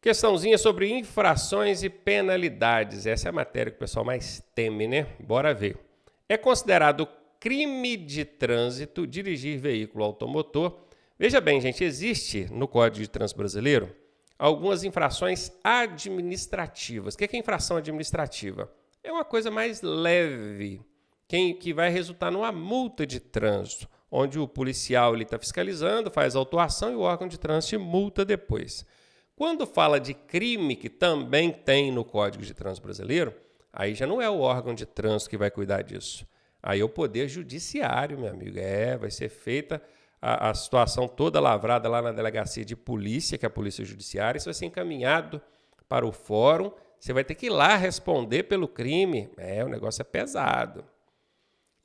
Questãozinha sobre infrações e penalidades. Essa é a matéria que o pessoal mais teme, né? Bora ver. É considerado crime de trânsito dirigir veículo automotor. Veja bem, gente, existe no Código de Trânsito Brasileiro algumas infrações administrativas. O que é, que é infração administrativa? É uma coisa mais leve, que, que vai resultar numa multa de trânsito, onde o policial está fiscalizando, faz a autuação e o órgão de trânsito multa depois. Quando fala de crime, que também tem no Código de Trânsito Brasileiro, aí já não é o órgão de trânsito que vai cuidar disso. Aí é o Poder Judiciário, meu amigo. É, vai ser feita a, a situação toda lavrada lá na delegacia de polícia, que é a Polícia Judiciária. Isso vai ser encaminhado para o fórum. Você vai ter que ir lá responder pelo crime. É, o negócio é pesado.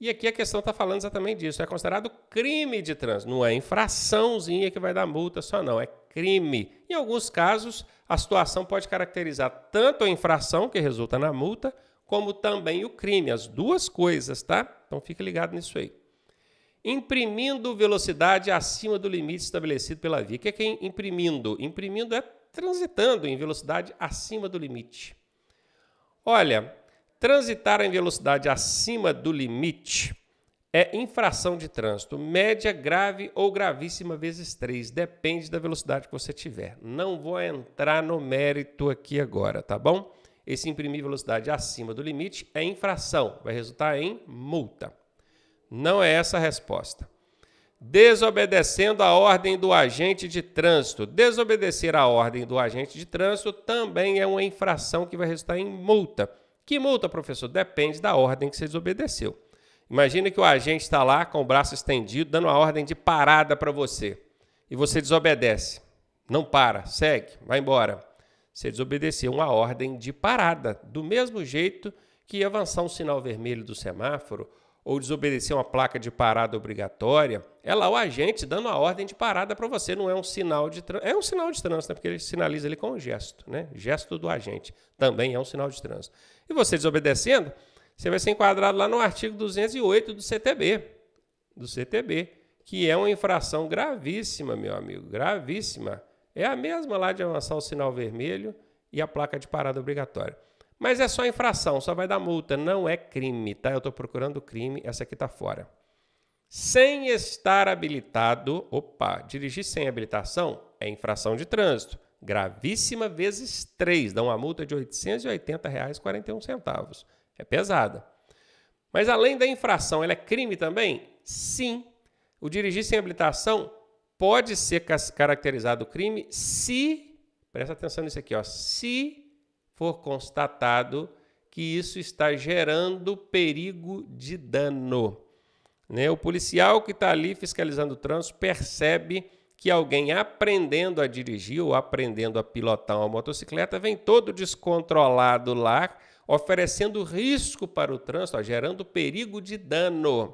E aqui a questão está falando exatamente disso. Né? É considerado crime de trânsito. Não é infraçãozinha que vai dar multa só, não. É crime. Em alguns casos, a situação pode caracterizar tanto a infração, que resulta na multa, como também o crime. As duas coisas, tá? Então fique ligado nisso aí. Imprimindo velocidade acima do limite estabelecido pela via. O que é, que é imprimindo? Imprimindo é transitando em velocidade acima do limite. Olha, Transitar em velocidade acima do limite é infração de trânsito, média, grave ou gravíssima vezes 3, depende da velocidade que você tiver. Não vou entrar no mérito aqui agora, tá bom? Esse imprimir velocidade acima do limite é infração, vai resultar em multa. Não é essa a resposta. Desobedecendo a ordem do agente de trânsito. Desobedecer a ordem do agente de trânsito também é uma infração que vai resultar em multa que multa, professor? Depende da ordem que você desobedeceu. Imagina que o agente está lá com o braço estendido, dando a ordem de parada para você. E você desobedece. Não para, segue, vai embora. Você desobedeceu uma ordem de parada, do mesmo jeito que avançar um sinal vermelho do semáforo ou desobedecer uma placa de parada obrigatória, é lá o agente dando a ordem de parada para você, não é um sinal de trânsito. É um sinal de trânsito, né? porque ele sinaliza ali com um gesto, né? Gesto do agente também é um sinal de trânsito. E você desobedecendo, você vai ser enquadrado lá no artigo 208 do CTB, do CTB, que é uma infração gravíssima, meu amigo, gravíssima. É a mesma lá de avançar o sinal vermelho e a placa de parada obrigatória. Mas é só infração, só vai dar multa, não é crime, tá? Eu estou procurando crime, essa aqui está fora. Sem estar habilitado, opa, dirigir sem habilitação é infração de trânsito, gravíssima vezes três, dá uma multa de R$ 880,41. É pesada. Mas além da infração, ela é crime também? Sim. O dirigir sem habilitação pode ser caracterizado crime se, presta atenção nisso aqui, ó, se for constatado que isso está gerando perigo de dano. Né? O policial que está ali fiscalizando o trânsito percebe que alguém aprendendo a dirigir ou aprendendo a pilotar uma motocicleta vem todo descontrolado lá, oferecendo risco para o trânsito, ó, gerando perigo de dano.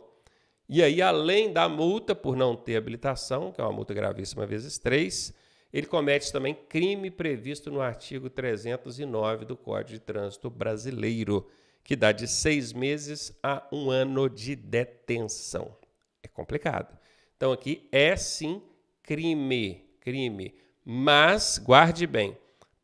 E aí, além da multa por não ter habilitação, que é uma multa gravíssima vezes três ele comete também crime previsto no artigo 309 do Código de Trânsito Brasileiro, que dá de seis meses a um ano de detenção. É complicado. Então, aqui é sim crime, crime. Mas, guarde bem,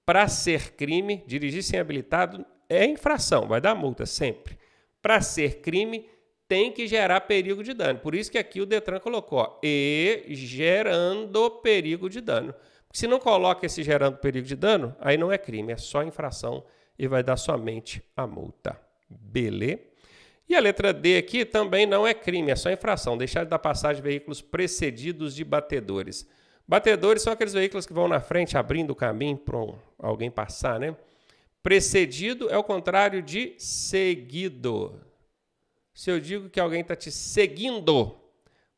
para ser crime, dirigir sem habilitado é infração, vai dar multa sempre. Para ser crime, tem que gerar perigo de dano. Por isso que aqui o Detran colocou, ó, e gerando perigo de dano. Se não coloca esse gerando perigo de dano, aí não é crime, é só infração e vai dar somente a multa. Beleza? E a letra D aqui também não é crime, é só infração. Deixar de dar passagem veículos precedidos de batedores. Batedores são aqueles veículos que vão na frente abrindo o caminho para um, alguém passar, né? Precedido é o contrário de seguido. Se eu digo que alguém está te seguindo,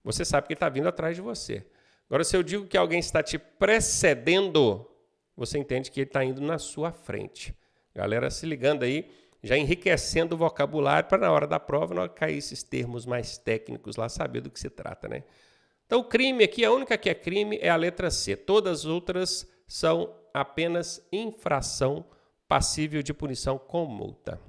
você sabe que está vindo atrás de você. Agora, se eu digo que alguém está te precedendo, você entende que ele está indo na sua frente. Galera, se ligando aí, já enriquecendo o vocabulário para na hora da prova, não cair esses termos mais técnicos lá, saber do que se trata, né? Então, o crime aqui, a única que é crime é a letra C. Todas as outras são apenas infração passível de punição com multa.